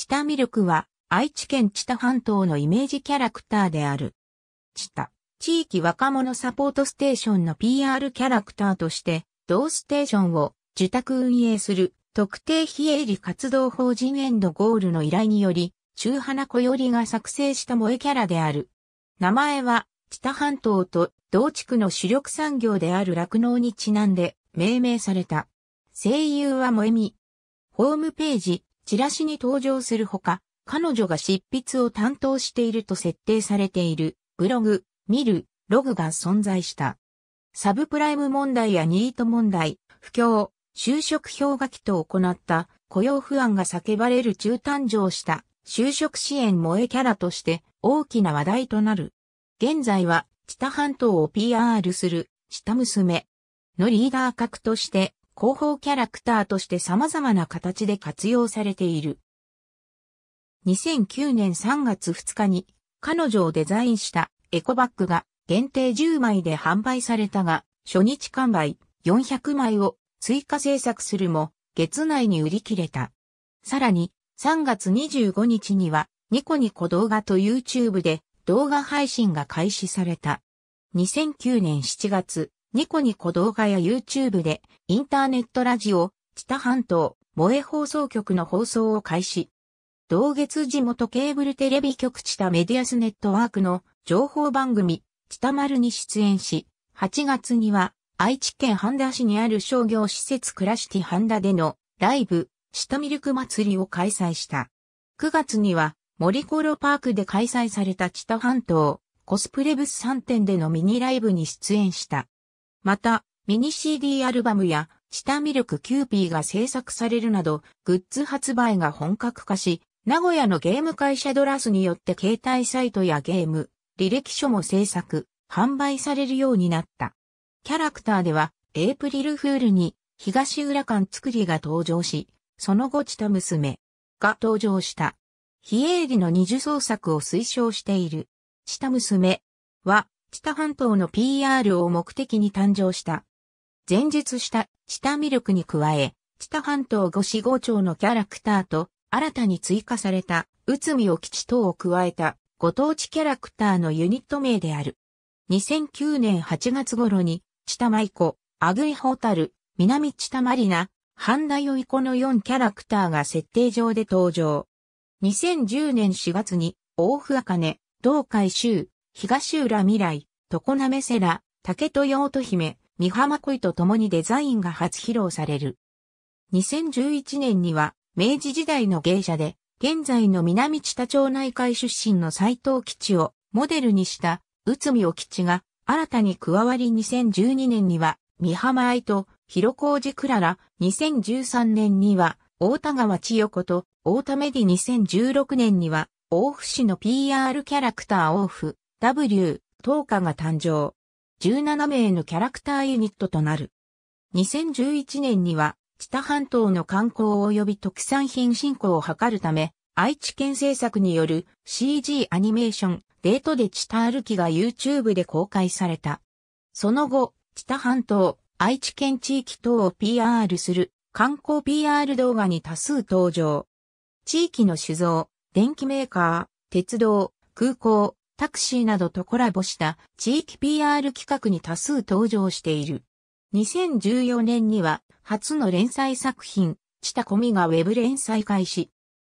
チタミルクは愛知県知多半島のイメージキャラクターである。知多、地域若者サポートステーションの PR キャラクターとして、同ステーションを受託運営する特定非営利活動法人エンドゴールの依頼により、中花小よりが作成した萌えキャラである。名前は、知多半島と同地区の主力産業である酪農にちなんで命名された。声優は萌えみ。ホームページ、チラシに登場するほか、彼女が執筆を担当していると設定されているブログ、見る、ログが存在した。サブプライム問題やニート問題、不況、就職氷河期と行った雇用不安が叫ばれる中誕生した就職支援萌えキャラとして大きな話題となる。現在は北半島を PR する下娘のリーダー格として広報キャラクターとして様々な形で活用されている。2009年3月2日に彼女をデザインしたエコバッグが限定10枚で販売されたが、初日完売400枚を追加制作するも、月内に売り切れた。さらに、3月25日には、ニコニコ動画と YouTube で動画配信が開始された。2009年7月、ニコニコ動画や YouTube で、インターネットラジオ、チタ半島、萌え放送局の放送を開始。同月地元ケーブルテレビ局チタメディアスネットワークの情報番組、チタ丸に出演し、8月には、愛知県半田市にある商業施設クラシティ半田でのライブ、下ミルク祭りを開催した。9月には、森コロパークで開催されたチタ半島、コスプレブス3店でのミニライブに出演した。また、ミニ CD アルバムや、下ミルクキューピーが制作されるなど、グッズ発売が本格化し、名古屋のゲーム会社ドラスによって携帯サイトやゲーム、履歴書も制作、販売されるようになった。キャラクターでは、エイプリルフールに、東浦館作りが登場し、その後チタ娘が登場した。非営利の二次創作を推奨している。チタ娘は、北半島の PR を目的に誕生した。前述した北ミ魅力に加え、北半島五四五町のキャラクターと新たに追加された内海沖地等を加えたご当地キャラクターのユニット名である。2009年8月頃に、北舞子、アグイホタル、南北マリナ、半田ヨイ子の4キャラクターが設定上で登場。2010年4月に、大府ネ、同海州、東浦未来、常滑セラ、竹豊乙姫、三浜恋と共にデザインが初披露される。2011年には、明治時代の芸者で、現在の南知多町内会出身の斎藤吉をモデルにした内海尾吉が新たに加わり2012年には三浜愛と広小路クララ、2013年には大田川千代子と大田メディ2016年には大府市の PR キャラクター大府、W、東下が誕生。17名のキャラクターユニットとなる。2011年には、知多半島の観光及び特産品振興を図るため、愛知県政策による CG アニメーション、デートで知多歩きが YouTube で公開された。その後、知多半島、愛知県地域等を PR する観光 PR 動画に多数登場。地域の酒造、電機メーカー、鉄道、空港、タクシーなどとコラボした地域 PR 企画に多数登場している。2014年には初の連載作品、チタコミがウェブ連載開始。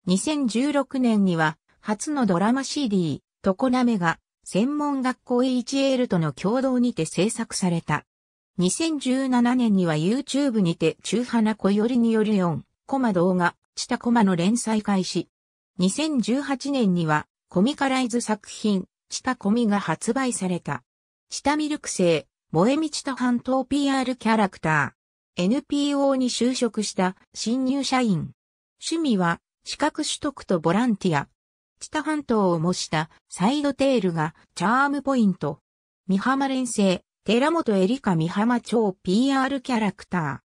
2016年には初のドラマ CD、トコナメが専門学校 HL との共同にて制作された。2017年には YouTube にて中花小よりによる4コマ動画、チタコマの連載開始。2018年にはコミカライズ作品、チタコミが発売された。チタミルク製、萌えみち半島 PR キャラクター。NPO に就職した新入社員。趣味は資格取得とボランティア。チタ半島を模したサイドテールがチャームポイント。三浜連生、寺本エリカ三浜町 PR キャラクタ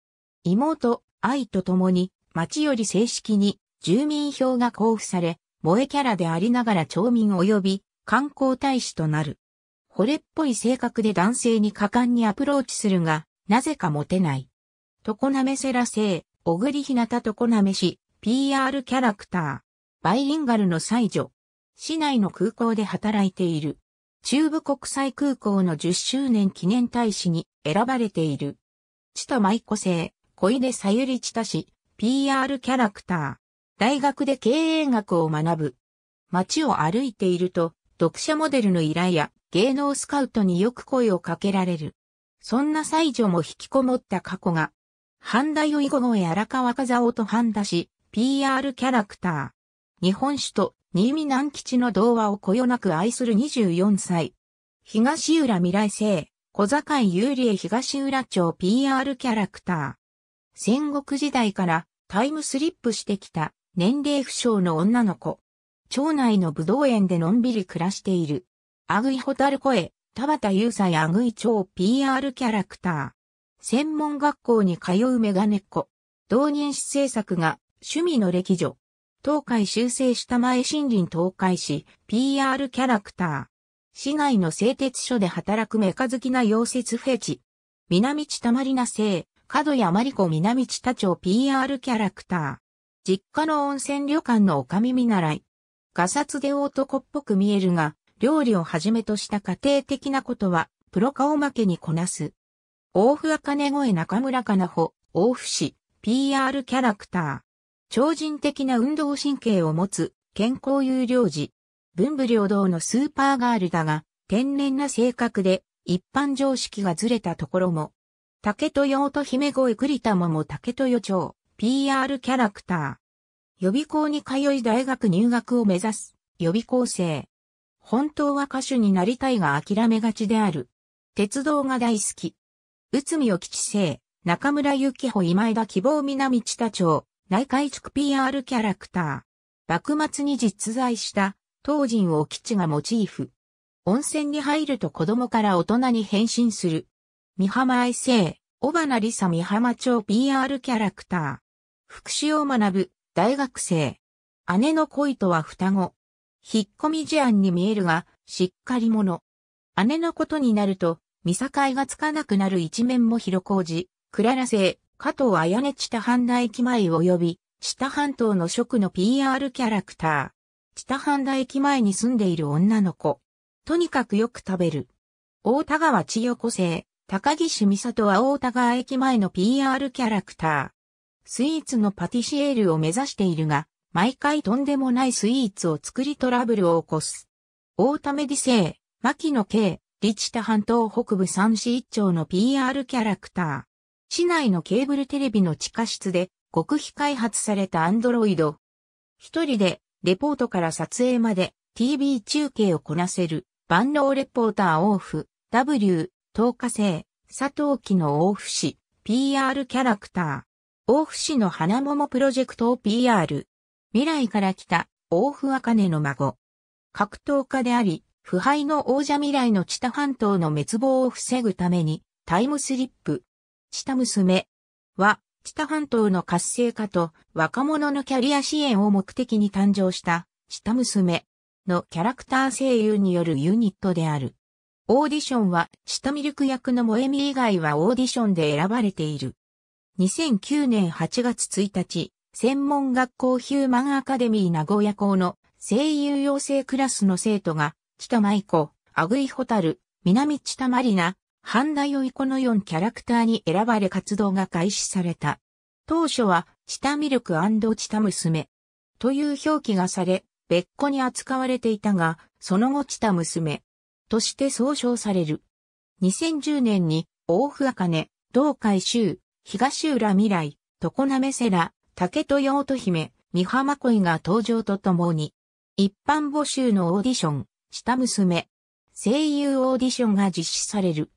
ー。妹、愛と共に町より正式に住民票が交付され、萌えキャラでありながら町民及び観光大使となる。惚れっぽい性格で男性に果敢にアプローチするが、なぜかモテない。常滑セラ製、小栗ひなた常滑市、PR キャラクター。バイリンガルの才女。市内の空港で働いている。中部国際空港の10周年記念大使に選ばれている。千田舞子製、小出さゆり千田市、PR キャラクター。大学で経営学を学ぶ。街を歩いていると、読者モデルの依頼や芸能スカウトによく声をかけられる。そんな西女も引きこもった過去が、半田よいごご荒川風夫と半田氏、PR キャラクター。日本酒と新見南吉の童話をこよなく愛する24歳。東浦未来星、小坂井優里江東浦町 PR キャラクター。戦国時代からタイムスリップしてきた年齢不詳の女の子。町内の武道園でのんびり暮らしている。アグイホタル声、田畑優斎アグイ町 PR キャラクター。専門学校に通うメガネっ子。同人誌制作が趣味の歴女。東海修正した前森林東海市 PR キャラクター。市内の製鉄所で働くメカ好きな溶接フェチ。南地たまりな生、角谷まり子南地田町 PR キャラクター。実家の温泉旅館のおかみ見習い。ガサツで男っぽく見えるが、料理をはじめとした家庭的なことは、プロ顔負けにこなす。大府茜声中村かなほ、大府市、PR キャラクター。超人的な運動神経を持つ、健康有料児。文武両道のスーパーガールだが、天然な性格で、一般常識がずれたところも。竹豊と姫声栗田桃竹豊町、PR キャラクター。予備校に通い大学入学を目指す予備校生。本当は歌手になりたいが諦めがちである。鉄道が大好き。内海与吉生、中村幸穂今枝希望南千多町、内海地区 PR キャラクター。幕末に実在した、東人を吉がモチーフ。温泉に入ると子供から大人に変身する。三浜愛生、尾花梨沙三浜町 PR キャラクター。福祉を学ぶ、大学生。姉の恋とは双子。引っ込み事案に見えるが、しっかり者。姉のことになると、見境がつかなくなる一面も広小路、クララ星、加藤綾音知多半田駅前及び、知多半島の食の PR キャラクター。知多半田駅前に住んでいる女の子。とにかくよく食べる。大田川千代子生、高岸美里は大田川駅前の PR キャラクター。スイーツのパティシエールを目指しているが、毎回とんでもないスイーツを作りトラブルを起こす。大田メディセイ、牧野圭、リチタ半島北部三市一丁の PR キャラクター。市内のケーブルテレビの地下室で極秘開発されたアンドロイド。一人でレポートから撮影まで TV 中継をこなせる万能レポーターオーフ W 東火星佐藤木のオーフ氏 PR キャラクター。大府市の花桃プロジェクトを PR。未来から来た大府茜の孫。格闘家であり、腐敗の王者未来の知多半島の滅亡を防ぐためにタイムスリップ。知多娘は、知多半島の活性化と若者のキャリア支援を目的に誕生した知多娘のキャラクター声優によるユニットである。オーディションは、知多ミルク役の萌実以外はオーディションで選ばれている。2009年8月1日、専門学校ヒューマンアカデミー名古屋校の声優養成クラスの生徒が、北舞子、アグイホタル、南千田まりな、半田ヨイコの4キャラクターに選ばれ活動が開始された。当初は、チタミルクチタ娘という表記がされ、別個に扱われていたが、その後チタ娘として総称される。2010年に、大府茜、同海州、東浦未来、常滑セラ、竹豊乙姫、三浜恋が登場とともに、一般募集のオーディション、下娘、声優オーディションが実施される。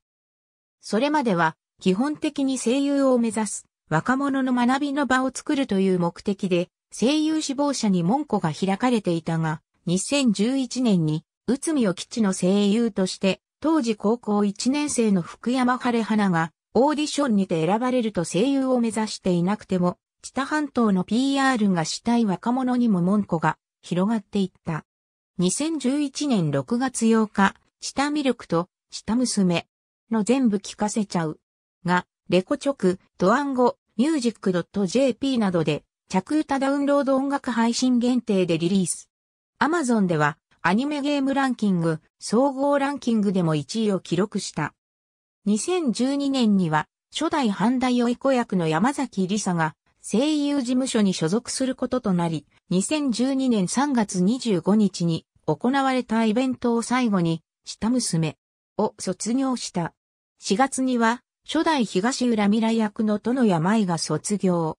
それまでは、基本的に声優を目指す、若者の学びの場を作るという目的で、声優志望者に門戸が開かれていたが、2011年に、内海基吉の声優として、当時高校1年生の福山晴花が、オーディションにて選ばれると声優を目指していなくても、知多半島の PR がしたい若者にも門戸が広がっていった。2011年6月8日、知多ミルクと知多娘の全部聞かせちゃう。が、レコチョク、ドアンゴ、ミュージック .jp などで、着歌ダウンロード音楽配信限定でリリース。Amazon では、アニメゲームランキング、総合ランキングでも1位を記録した。2012年には、初代半田よい子役の山崎理沙が、声優事務所に所属することとなり、2012年3月25日に行われたイベントを最後に、下娘を卒業した。4月には、初代東浦未来役の殿山舞が卒業。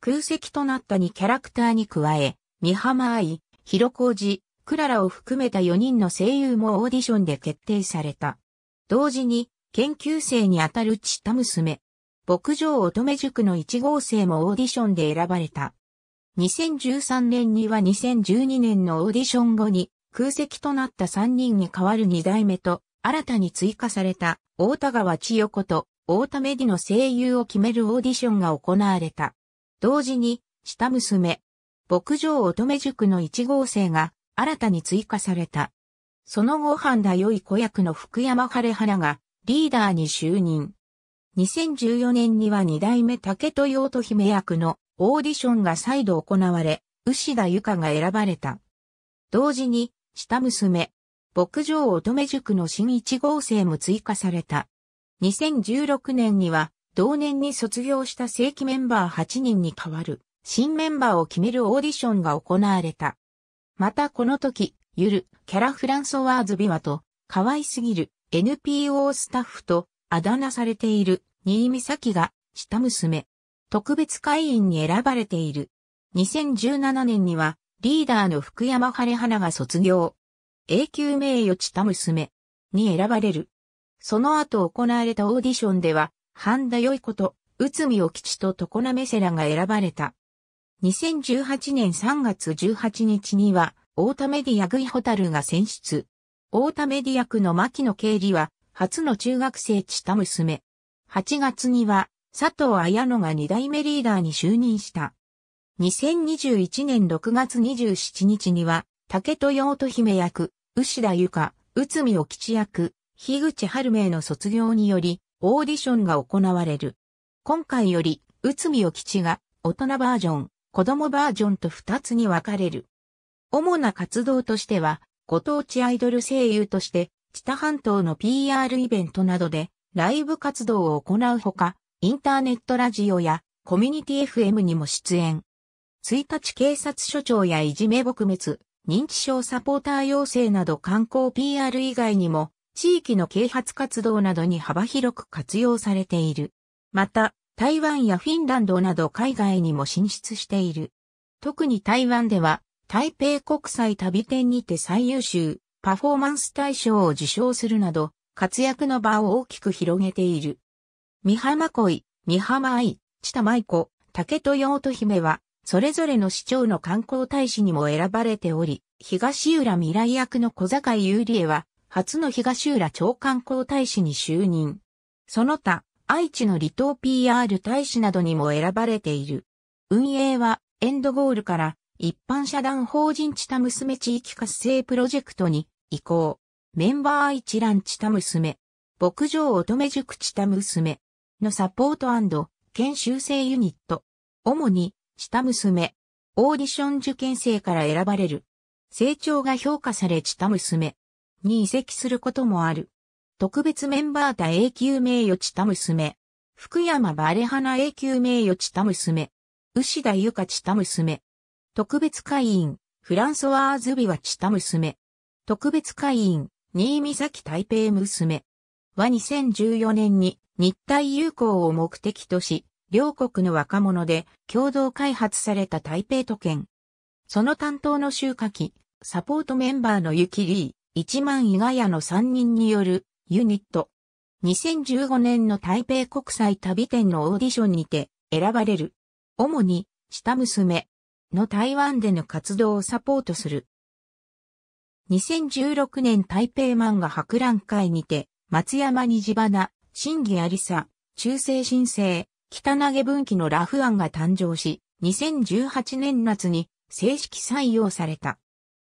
空席となった2キャラクターに加え、三浜愛、広小路、クララを含めた4人の声優もオーディションで決定された。同時に、研究生にあたるちた娘。牧場乙女塾の1号生もオーディションで選ばれた。2013年には2012年のオーディション後に空席となった3人に代わる2代目と新たに追加された大田川千代子と大田メディの声優を決めるオーディションが行われた。同時に、下娘、牧場乙女塾の1号生が新たに追加された。その後半田良い子役の福山晴花がリーダーに就任。2014年には二代目竹豊と姫役のオーディションが再度行われ、牛田由香が選ばれた。同時に、下娘、牧場乙女塾の新一号生も追加された。2016年には、同年に卒業した正規メンバー8人に代わる、新メンバーを決めるオーディションが行われた。またこの時、ゆる、キャラフランソワーズビワと、可愛すぎる、NPO スタッフとあだ名されている新美咲が下娘。特別会員に選ばれている。2017年にはリーダーの福山晴花が卒業。永久名誉下娘に選ばれる。その後行われたオーディションでは、半田良いこと、内海お吉と常滑セラが選ばれた。2018年3月18日には、大田メディアグイホタルが選出。大田メディア区の牧野経理は、初の中学生知た娘。8月には、佐藤綾乃が2代目リーダーに就任した。2021年6月27日には、竹戸洋と姫役、牛田由香、内海お吉役、樋口春明の卒業により、オーディションが行われる。今回より、内海お吉が、大人バージョン、子供バージョンと2つに分かれる。主な活動としては、ご当地アイドル声優として、知多半島の PR イベントなどでライブ活動を行うほか、インターネットラジオやコミュニティ FM にも出演。1日警察署長やいじめ撲滅、認知症サポーター要請など観光 PR 以外にも、地域の啓発活動などに幅広く活用されている。また、台湾やフィンランドなど海外にも進出している。特に台湾では、台北国際旅展にて最優秀パフォーマンス大賞を受賞するなど活躍の場を大きく広げている。三浜恋、三浜愛、千田舞子、竹豊乙姫はそれぞれの市長の観光大使にも選ばれており、東浦未来役の小坂井優里恵は初の東浦長観光大使に就任。その他、愛知の離島 PR 大使などにも選ばれている。運営はエンドゴールから一般社団法人チタ娘地域活性プロジェクトに移行。メンバー一覧チタ娘、牧場乙女塾チタ娘のサポート研修生ユニット。主に、チタ娘、オーディション受験生から選ばれる。成長が評価されチタ娘に移籍することもある。特別メンバー他永久名誉チタ娘、福山バレハナ永久名誉チタ娘、牛田ゆかチタ娘、特別会員、フランソワーズ・ビワチタ娘。特別会員、新見崎台北娘。は2014年に日体友好を目的とし、両国の若者で共同開発された台北都県。その担当の集夏期、サポートメンバーのユキリー、一万イガヤの三人によるユニット。2015年の台北国際旅展のオーディションにて選ばれる。主に、下娘、の台湾での活動をサポートする。2016年台北漫画博覧会にて、松山虹花、新義ありさ、中世新生、北投げ分岐のラフ案が誕生し、2018年夏に正式採用された。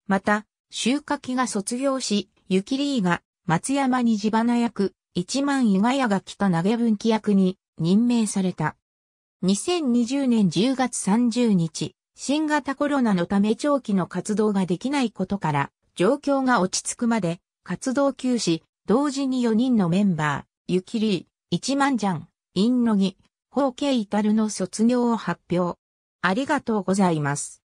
また、収穫期が卒業し、ゆきりーが松山虹花役、一万湯ヶ谷が北投げ分岐役に任命された。2020年10月30日、新型コロナのため長期の活動ができないことから、状況が落ち着くまで活動休止、同時に4人のメンバー、ゆきりー、一万じゃん、インノギ、ホーケイタルの卒業を発表。ありがとうございます。